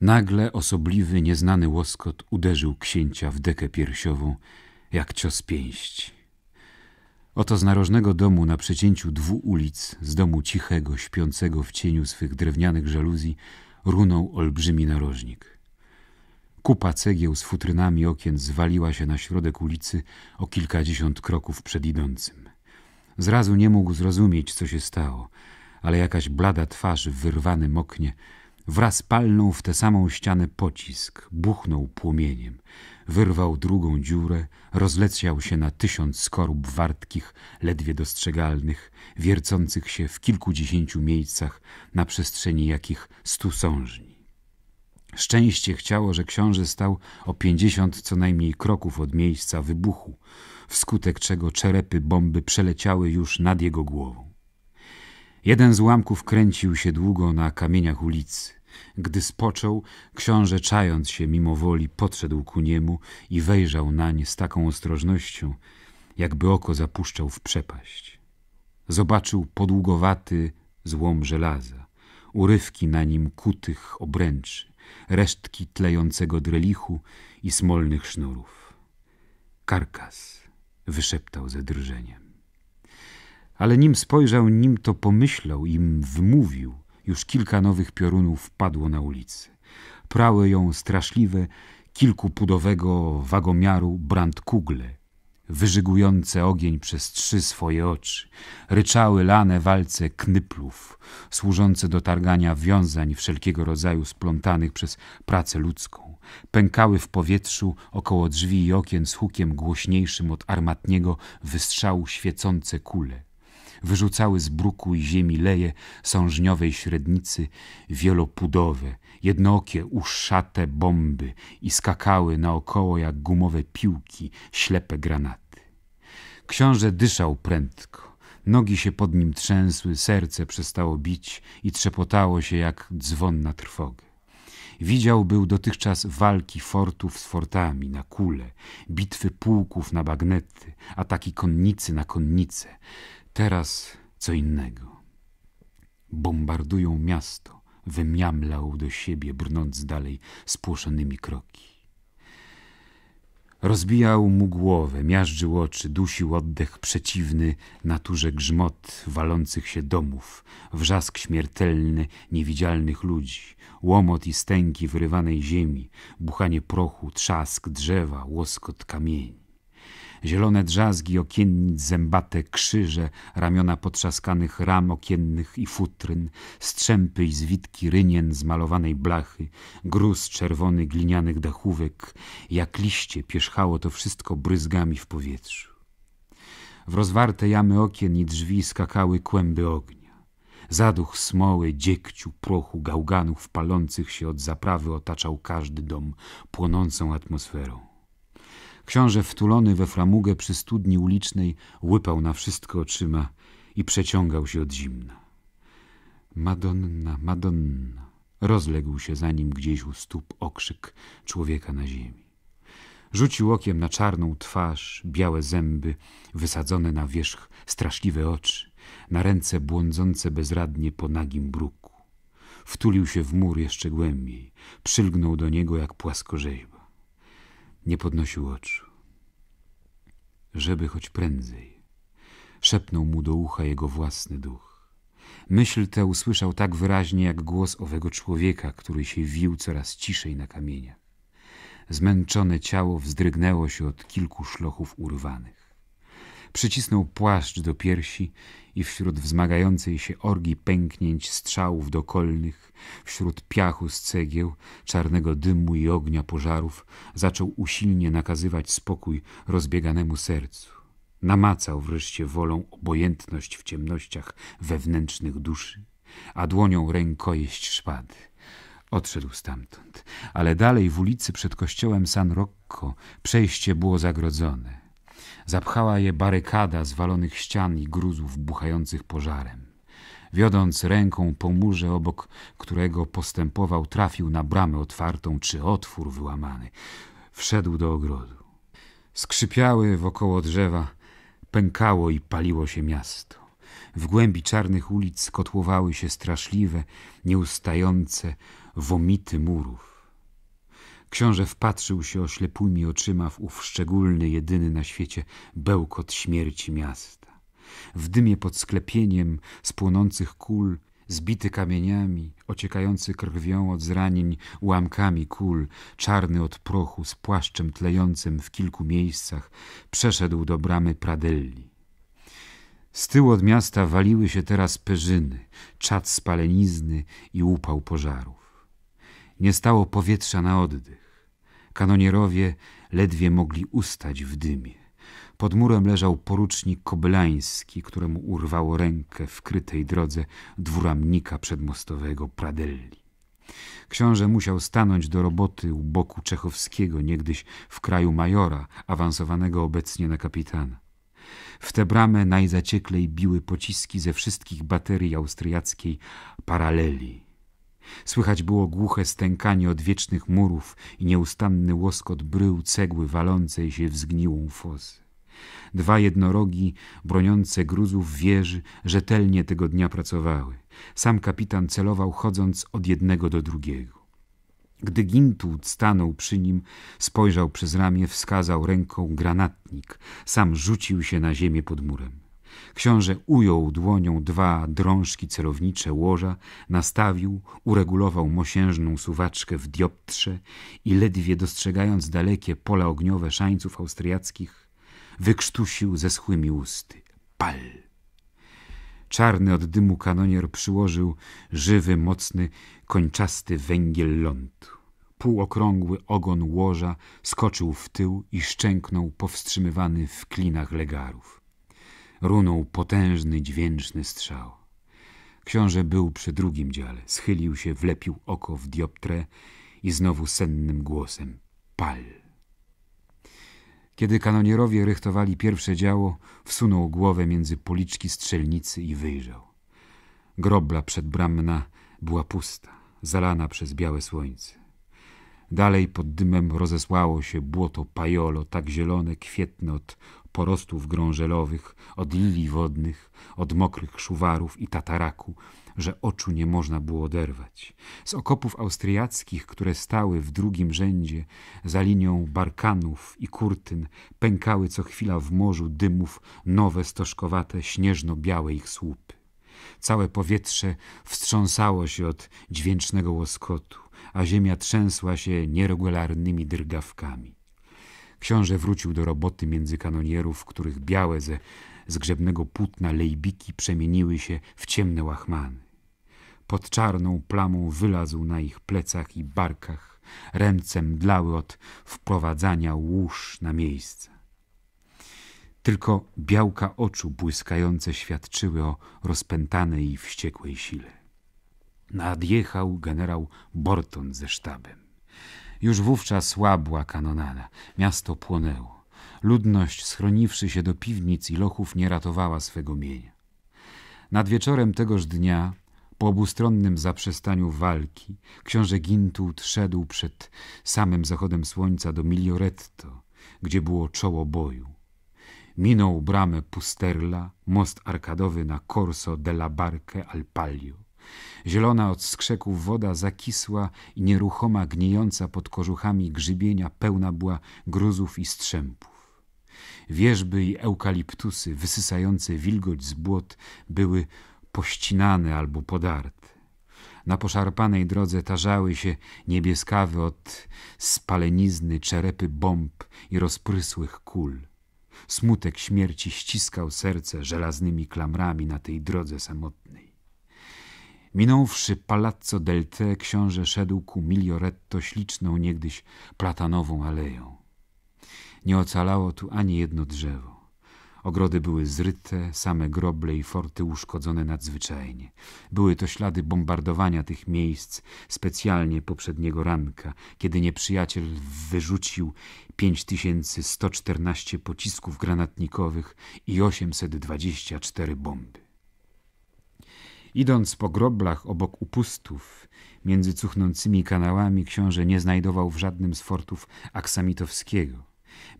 Nagle osobliwy, nieznany łoskot uderzył księcia w dekę piersiową, jak cios pięści. Oto z narożnego domu na przecięciu dwóch ulic, z domu cichego, śpiącego w cieniu swych drewnianych żaluzji, runął olbrzymi narożnik. Kupa cegieł z futrynami okien zwaliła się na środek ulicy o kilkadziesiąt kroków przed idącym. Zrazu nie mógł zrozumieć, co się stało, ale jakaś blada twarz w wyrwanym oknie Wraz palnął w tę samą ścianę pocisk, buchnął płomieniem, wyrwał drugą dziurę, rozleciał się na tysiąc skorup wartkich, ledwie dostrzegalnych, wiercących się w kilkudziesięciu miejscach, na przestrzeni jakich stu sążni. Szczęście chciało, że książę stał o pięćdziesiąt co najmniej kroków od miejsca wybuchu, wskutek czego czerepy bomby przeleciały już nad jego głową. Jeden z łamków kręcił się długo na kamieniach ulicy. Gdy spoczął, książę czając się mimo woli podszedł ku niemu i wejrzał nań z taką ostrożnością, jakby oko zapuszczał w przepaść. Zobaczył podługowaty złom żelaza, urywki na nim kutych obręczy, resztki tlejącego drelichu i smolnych sznurów. Karkas wyszeptał ze drżeniem. Ale nim spojrzał, nim to pomyślał, im wmówił – już kilka nowych piorunów padło na ulicy. Prały ją straszliwe, kilkupudowego wagomiaru brandkugle, wyżygujące ogień przez trzy swoje oczy, ryczały lane walce knyplów, służące do targania wiązań wszelkiego rodzaju splątanych przez pracę ludzką. Pękały w powietrzu około drzwi i okien z hukiem głośniejszym od armatniego wystrzału świecące kule wyrzucały z bruku i ziemi leje sążniowej średnicy wielopudowe, jednookie, uszate bomby i skakały naokoło jak gumowe piłki, ślepe granaty. Książę dyszał prędko. Nogi się pod nim trzęsły, serce przestało bić i trzepotało się jak dzwon na trwogę. Widział był dotychczas walki fortów z fortami na kule, bitwy pułków na bagnety, ataki konnicy na konnice. Teraz co innego. Bombardują miasto, wymiamlał do siebie, brnąc dalej spłoszonymi kroki. Rozbijał mu głowę, miażdżył oczy, dusił oddech przeciwny naturze grzmot walących się domów, wrzask śmiertelny niewidzialnych ludzi, łomot i stęki wyrywanej ziemi, buchanie prochu, trzask drzewa, łoskot kamieni. Zielone drzazgi okiennic zębate, krzyże, ramiona potrzaskanych ram okiennych i futryn, strzępy i zwitki rynien zmalowanej blachy, gruz czerwony glinianych dachówek, jak liście pierzchało to wszystko bryzgami w powietrzu. W rozwarte jamy okien i drzwi skakały kłęby ognia zaduch smoły, dziegciu, prochu, gałganów palących się od zaprawy otaczał każdy dom płonącą atmosferą. Książę wtulony we framugę przy studni ulicznej łypał na wszystko oczyma i przeciągał się od zimna. Madonna, Madonna! Rozległ się za nim gdzieś u stóp okrzyk człowieka na ziemi. Rzucił okiem na czarną twarz, białe zęby, wysadzone na wierzch straszliwe oczy, na ręce błądzące bezradnie po nagim bruku. Wtulił się w mur jeszcze głębiej, przylgnął do niego jak płaskorzeźba nie podnosił oczu. Żeby choć prędzej, szepnął mu do ucha jego własny duch. Myśl tę usłyszał tak wyraźnie jak głos owego człowieka, który się wił coraz ciszej na kamieniach. Zmęczone ciało wzdrygnęło się od kilku szlochów urwanych. Przycisnął płaszcz do piersi i wśród wzmagającej się orgi pęknięć strzałów dokolnych, wśród piachu z cegieł, czarnego dymu i ognia pożarów, zaczął usilnie nakazywać spokój rozbieganemu sercu. Namacał wreszcie wolą obojętność w ciemnościach wewnętrznych duszy, a dłonią rękojeść szpady. Odszedł stamtąd, ale dalej w ulicy przed kościołem San Rocco przejście było zagrodzone. Zapchała je barykada zwalonych ścian i gruzów buchających pożarem. Wiodąc ręką po murze, obok którego postępował, trafił na bramę otwartą czy otwór wyłamany. Wszedł do ogrodu. Skrzypiały wokoło drzewa, pękało i paliło się miasto. W głębi czarnych ulic kotłowały się straszliwe, nieustające womity murów. Książę wpatrzył się oślepłymi oczyma w ów szczególny, jedyny na świecie bełkot śmierci miasta. W dymie pod sklepieniem spłonących kul, zbity kamieniami, ociekający krwią od zranień, ułamkami kul, czarny od prochu, z płaszczem tlejącym w kilku miejscach, przeszedł do bramy Pradelli. Z tyłu od miasta waliły się teraz perzyny, czad spalenizny i upał pożarów. Nie stało powietrza na oddech. Kanonierowie ledwie mogli ustać w dymie. Pod murem leżał porucznik Kobylański, któremu urwało rękę w krytej drodze dwuramnika przedmostowego Pradelli. Książę musiał stanąć do roboty u boku Czechowskiego, niegdyś w kraju majora, awansowanego obecnie na kapitana. W tę bramę najzacieklej biły pociski ze wszystkich baterii austriackiej paraleli. Słychać było głuche stękanie odwiecznych murów i nieustanny łoskot brył cegły walącej się w zgniłą fosę. Dwa jednorogi, broniące gruzów wieży, rzetelnie tego dnia pracowały. Sam kapitan celował chodząc od jednego do drugiego. Gdy Gintud stanął przy nim, spojrzał przez ramię, wskazał ręką granatnik. Sam rzucił się na ziemię pod murem. Książę ujął dłonią dwa drążki celownicze łoża, nastawił, uregulował mosiężną suwaczkę w dioptrze i ledwie dostrzegając dalekie pola ogniowe szańców austriackich, wykrztusił zeschłymi usty. Pal! Czarny od dymu kanonier przyłożył żywy, mocny, kończasty węgiel lądu. Półokrągły ogon łoża skoczył w tył i szczęknął powstrzymywany w klinach legarów runął potężny, dźwięczny strzał. Książę był przy drugim dziale, schylił się, wlepił oko w dioptrę i znowu sennym głosem – pal! Kiedy kanonierowie rychtowali pierwsze działo, wsunął głowę między policzki strzelnicy i wyjrzał. Grobla przedbramna była pusta, zalana przez białe słońce. Dalej pod dymem rozesłało się błoto pajolo, tak zielone, kwietne od porostów grążelowych, od lili wodnych, od mokrych szuwarów i tataraku, że oczu nie można było oderwać. Z okopów austriackich, które stały w drugim rzędzie za linią barkanów i kurtyn, pękały co chwila w morzu dymów nowe stożkowate, śnieżno-białe ich słupy. Całe powietrze wstrząsało się od dźwięcznego łoskotu, a ziemia trzęsła się nieregularnymi drgawkami. Książę wrócił do roboty między kanonierów, których białe ze zgrzebnego płótna lejbiki przemieniły się w ciemne łachmany. Pod czarną plamą wylazł na ich plecach i barkach, ręce mdlały od wprowadzania łóż na miejsce. Tylko białka oczu błyskające świadczyły o rozpętanej i wściekłej sile. Nadjechał generał Borton ze sztabem. Już wówczas słabła kanonada. Miasto płonęło. Ludność, schroniwszy się do piwnic i lochów, nie ratowała swego mienia. Nad wieczorem tegoż dnia, po obustronnym zaprzestaniu walki, książę Gintult szedł przed samym zachodem słońca do Milioretto, gdzie było czoło boju. Minął bramę Pusterla, most arkadowy na Corso della Barque al Palio. Zielona od skrzeków woda zakisła i nieruchoma, gnijąca pod kożuchami grzybienia, pełna była gruzów i strzępów. Wierzby i eukaliptusy, wysysające wilgoć z błot, były pościnane albo podarte. Na poszarpanej drodze tarzały się niebieskawe od spalenizny czerepy bomb i rozprysłych kul. Smutek śmierci ściskał serce żelaznymi klamrami na tej drodze samotnej. Minąwszy Palazzo del Te, książę szedł ku Milioretto śliczną niegdyś platanową aleją. Nie ocalało tu ani jedno drzewo. Ogrody były zryte, same groble i forty uszkodzone nadzwyczajnie. Były to ślady bombardowania tych miejsc specjalnie poprzedniego ranka, kiedy nieprzyjaciel wyrzucił 5114 pocisków granatnikowych i 824 bomby. Idąc po groblach obok upustów, między cuchnącymi kanałami, książę nie znajdował w żadnym z fortów aksamitowskiego.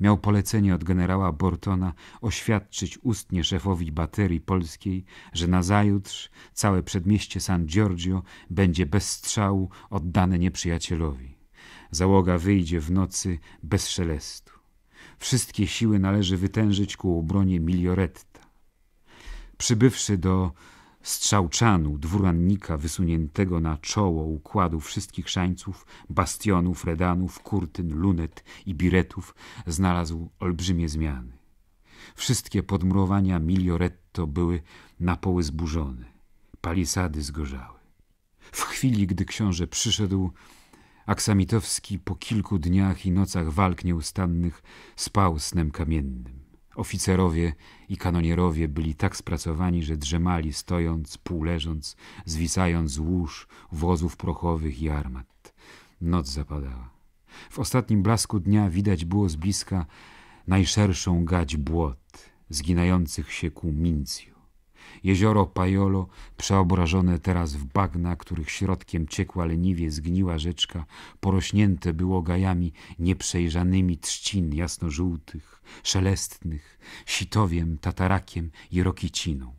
Miał polecenie od generała Bortona oświadczyć ustnie szefowi baterii polskiej, że nazajutrz całe przedmieście San Giorgio będzie bez strzału oddane nieprzyjacielowi. Załoga wyjdzie w nocy bez szelestu. Wszystkie siły należy wytężyć ku obronie Milioretta. Przybywszy do strzałczanu, dwurannika wysuniętego na czoło układu wszystkich szańców, bastionów, redanów, kurtyn, lunet i biretów, znalazł olbrzymie zmiany. Wszystkie podmurowania Milioretto były na poły zburzone, palisady zgorzały. W chwili, gdy książę przyszedł, Aksamitowski po kilku dniach i nocach walk nieustannych spał snem kamiennym. Oficerowie i kanonierowie byli tak spracowani, że drzemali, stojąc, półleżąc, zwisając z łóż, wozów prochowych i armat. Noc zapadała. W ostatnim blasku dnia widać było z bliska najszerszą gać błot, zginających się ku Mincju. Jezioro Pajolo, przeobrażone teraz w bagna, których środkiem ciekła leniwie zgniła rzeczka, porośnięte było gajami nieprzejrzanymi trzcin jasnożółtych, szelestnych, sitowiem, tatarakiem i rokiciną.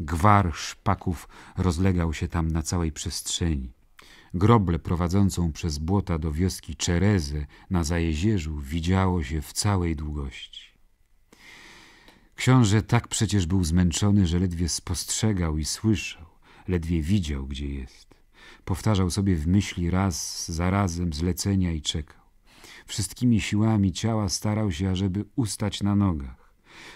Gwar szpaków rozlegał się tam na całej przestrzeni. Groble prowadzącą przez błota do wioski Czerezę na Zajezierzu widziało się w całej długości. Książę tak przecież był zmęczony, że ledwie spostrzegał i słyszał, ledwie widział, gdzie jest. Powtarzał sobie w myśli raz za razem zlecenia i czekał. Wszystkimi siłami ciała starał się, ażeby ustać na nogach.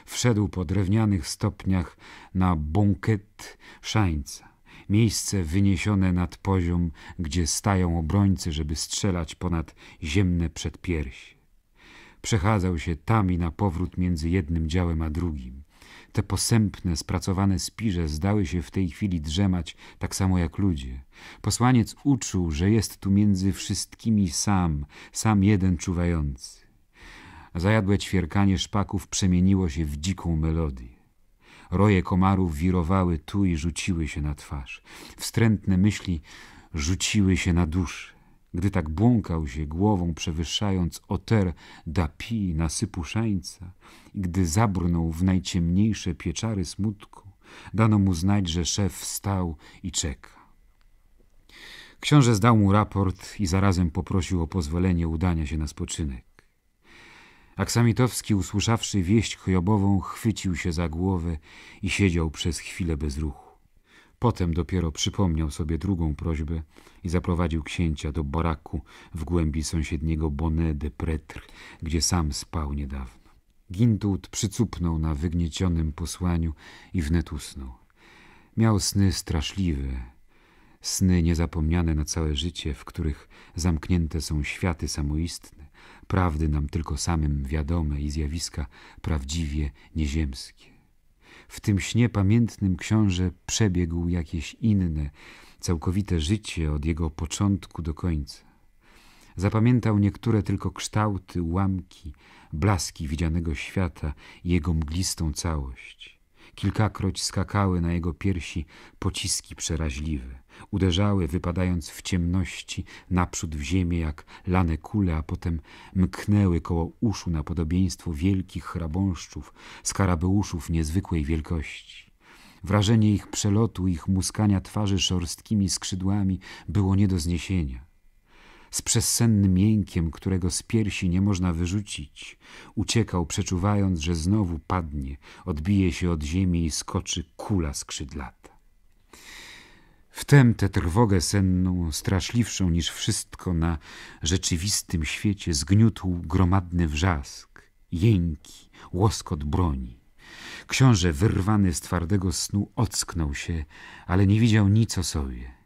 Wszedł po drewnianych stopniach na bunkiet szańca, miejsce wyniesione nad poziom, gdzie stają obrońcy, żeby strzelać ponad ziemne przedpiersi. Przechadzał się tam i na powrót między jednym działem a drugim. Te posępne, spracowane spiże zdały się w tej chwili drzemać tak samo jak ludzie. Posłaniec uczuł, że jest tu między wszystkimi sam, sam jeden czuwający. Zajadłe ćwierkanie szpaków przemieniło się w dziką melodię. Roje komarów wirowały tu i rzuciły się na twarz. Wstrętne myśli rzuciły się na duszę gdy tak błąkał się głową, przewyższając oter dapi nasypu szańca, i gdy zabrnął w najciemniejsze pieczary smutku, dano mu znać, że szef wstał i czeka. Książę zdał mu raport i zarazem poprosił o pozwolenie udania się na spoczynek. Aksamitowski, usłyszawszy wieść chojobową, chwycił się za głowę i siedział przez chwilę bez ruchu. Potem dopiero przypomniał sobie drugą prośbę i zaprowadził księcia do baraku w głębi sąsiedniego Bonnet de Pretre, gdzie sam spał niedawno. Gintut przycupnął na wygniecionym posłaniu i wnet usnął. Miał sny straszliwe, sny niezapomniane na całe życie, w których zamknięte są światy samoistne, prawdy nam tylko samym wiadome i zjawiska prawdziwie nieziemskie. W tym śnie pamiętnym książę przebiegł jakieś inne, całkowite życie od jego początku do końca. Zapamiętał niektóre tylko kształty, ułamki, blaski widzianego świata i jego mglistą całość. Kilkakroć skakały na jego piersi pociski przeraźliwe. Uderzały, wypadając w ciemności, naprzód w ziemię jak lane kule, a potem mknęły koło uszu na podobieństwo wielkich hrabąszczów, skarabeuszów niezwykłej wielkości. Wrażenie ich przelotu, ich muskania twarzy szorstkimi skrzydłami było nie do zniesienia z przesennym jękiem, którego z piersi nie można wyrzucić. Uciekał, przeczuwając, że znowu padnie, odbije się od ziemi i skoczy kula skrzydlata. Wtem tę trwogę senną, straszliwszą niż wszystko na rzeczywistym świecie, zgniótł gromadny wrzask, jęki, łoskot broni. Książę, wyrwany z twardego snu, ocknął się, ale nie widział nic o sobie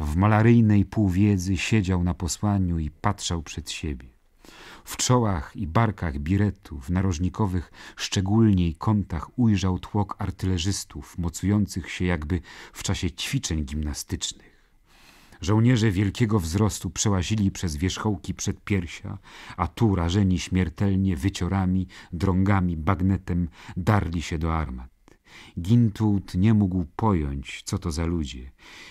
w malaryjnej półwiedzy siedział na posłaniu i patrzał przed siebie. W czołach i barkach biretu, w narożnikowych szczególniej kątach ujrzał tłok artylerzystów, mocujących się jakby w czasie ćwiczeń gimnastycznych. Żołnierze wielkiego wzrostu przełazili przez wierzchołki przedpiersia, a tu rażeni śmiertelnie wyciorami, drągami, bagnetem darli się do armat. Gintult nie mógł pojąć, co to za ludzie.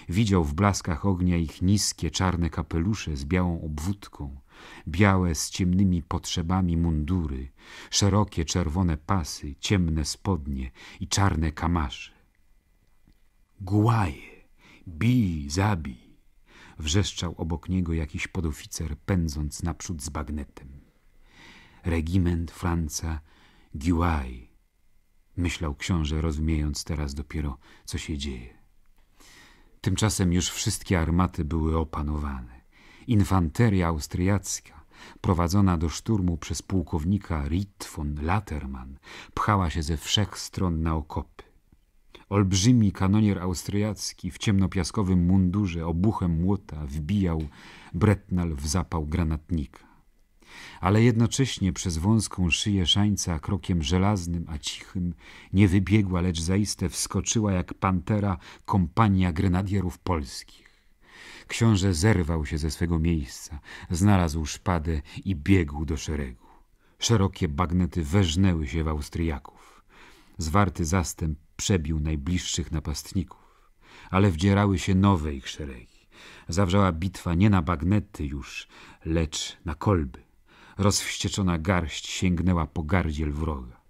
Widział w blaskach ognia ich niskie, czarne kapelusze z białą obwódką, białe z ciemnymi potrzebami mundury, szerokie czerwone pasy, ciemne spodnie i czarne kamasze. Gułaje, bij, zabij! Wrzeszczał obok niego jakiś podoficer, pędząc naprzód z bagnetem. Regiment Franca Guaye myślał książę, rozumiejąc teraz dopiero, co się dzieje. Tymczasem już wszystkie armaty były opanowane. Infanteria austriacka, prowadzona do szturmu przez pułkownika Ritt von Laterman, pchała się ze wszech stron na okopy. Olbrzymi kanonier austriacki w ciemnopiaskowym mundurze obuchem młota wbijał Bretnal w zapał granatnika ale jednocześnie przez wąską szyję szańca krokiem żelaznym, a cichym, nie wybiegła, lecz zaiste wskoczyła jak pantera kompania grenadierów polskich. Książę zerwał się ze swego miejsca, znalazł szpadę i biegł do szeregu. Szerokie bagnety weżnęły się w Austriaków. Zwarty zastęp przebił najbliższych napastników, ale wdzierały się nowe ich szeregi zawrzała bitwa nie na bagnety już, lecz na kolby. Rozwścieczona garść sięgnęła po gardziel wroga.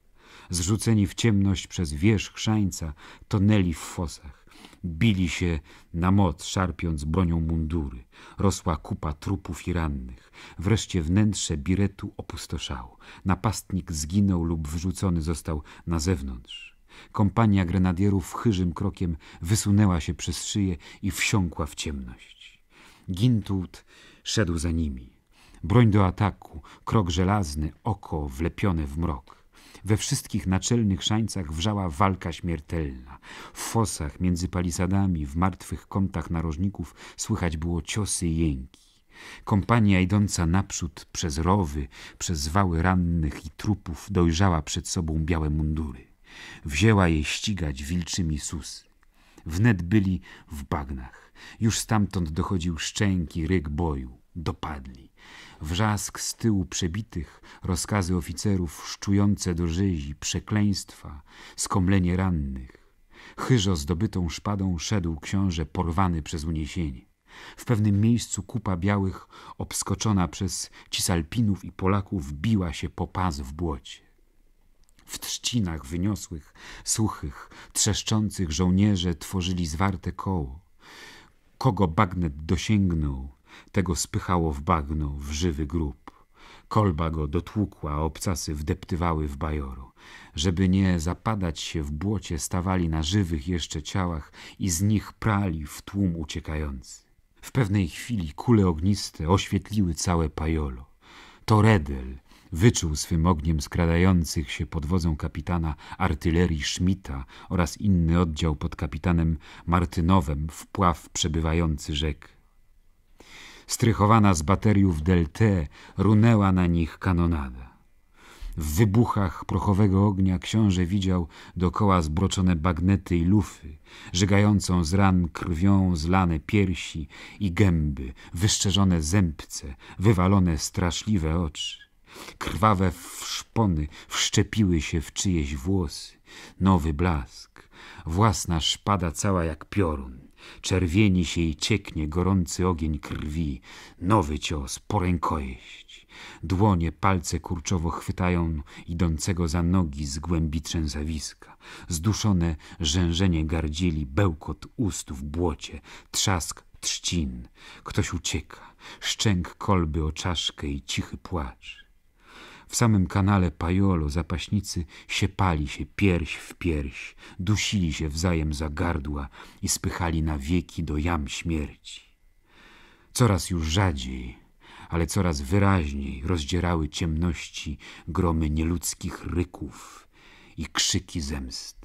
Zrzuceni w ciemność przez wierzch szańca, tonęli w fosach. Bili się na moc, szarpiąc bronią mundury. Rosła kupa trupów i rannych. Wreszcie wnętrze biretu opustoszało. Napastnik zginął lub wrzucony został na zewnątrz. Kompania grenadierów chyżym krokiem wysunęła się przez szyję i wsiąkła w ciemność. Gintult szedł za nimi. Broń do ataku, krok żelazny, oko wlepione w mrok. We wszystkich naczelnych szańcach wrzała walka śmiertelna. W fosach, między palisadami, w martwych kątach narożników słychać było ciosy i jęki. Kompania idąca naprzód przez rowy, przez wały rannych i trupów dojrzała przed sobą białe mundury. Wzięła je ścigać wilczymi susy. Wnet byli w bagnach. Już stamtąd dochodził szczęki ryk boju. Dopadli wrzask z tyłu przebitych, rozkazy oficerów szczujące do żyzi, przekleństwa, skomlenie rannych. Chyżo zdobytą szpadą szedł książę porwany przez uniesienie. W pewnym miejscu kupa białych, obskoczona przez cisalpinów i Polaków, biła się po pas w błocie. W trzcinach wyniosłych, suchych, trzeszczących żołnierze tworzyli zwarte koło. Kogo bagnet dosięgnął, tego spychało w bagno, w żywy grób. Kolba go dotłukła, a obcasy wdeptywały w bajoru. Żeby nie zapadać się w błocie, stawali na żywych jeszcze ciałach i z nich prali w tłum uciekający. W pewnej chwili kule ogniste oświetliły całe pajolo. To Redel wyczuł swym ogniem skradających się pod wodzą kapitana artylerii Schmidta oraz inny oddział pod kapitanem Martynowem w pław przebywający rzekę strychowana z bateriów DLT runęła na nich kanonada. W wybuchach prochowego ognia książę widział dokoła zbroczone bagnety i lufy, żygającą z ran krwią zlane piersi i gęby, wyszczerzone zębce, wywalone straszliwe oczy. Krwawe szpony wszczepiły się w czyjeś włosy, nowy blask, własna szpada cała jak piorun. Czerwieni się i cieknie gorący ogień krwi, nowy cios, porękojeść. Dłonie, palce kurczowo chwytają idącego za nogi z głębi trzęsawiska. Zduszone rzężenie gardzili, bełkot ust w błocie, trzask trzcin. Ktoś ucieka, szczęk kolby o czaszkę i cichy płacz. W samym kanale Pajolo zapaśnicy siepali się pierś w pierś, dusili się wzajem za gardła i spychali na wieki do jam śmierci. Coraz już rzadziej, ale coraz wyraźniej rozdzierały ciemności gromy nieludzkich ryków i krzyki zemsty.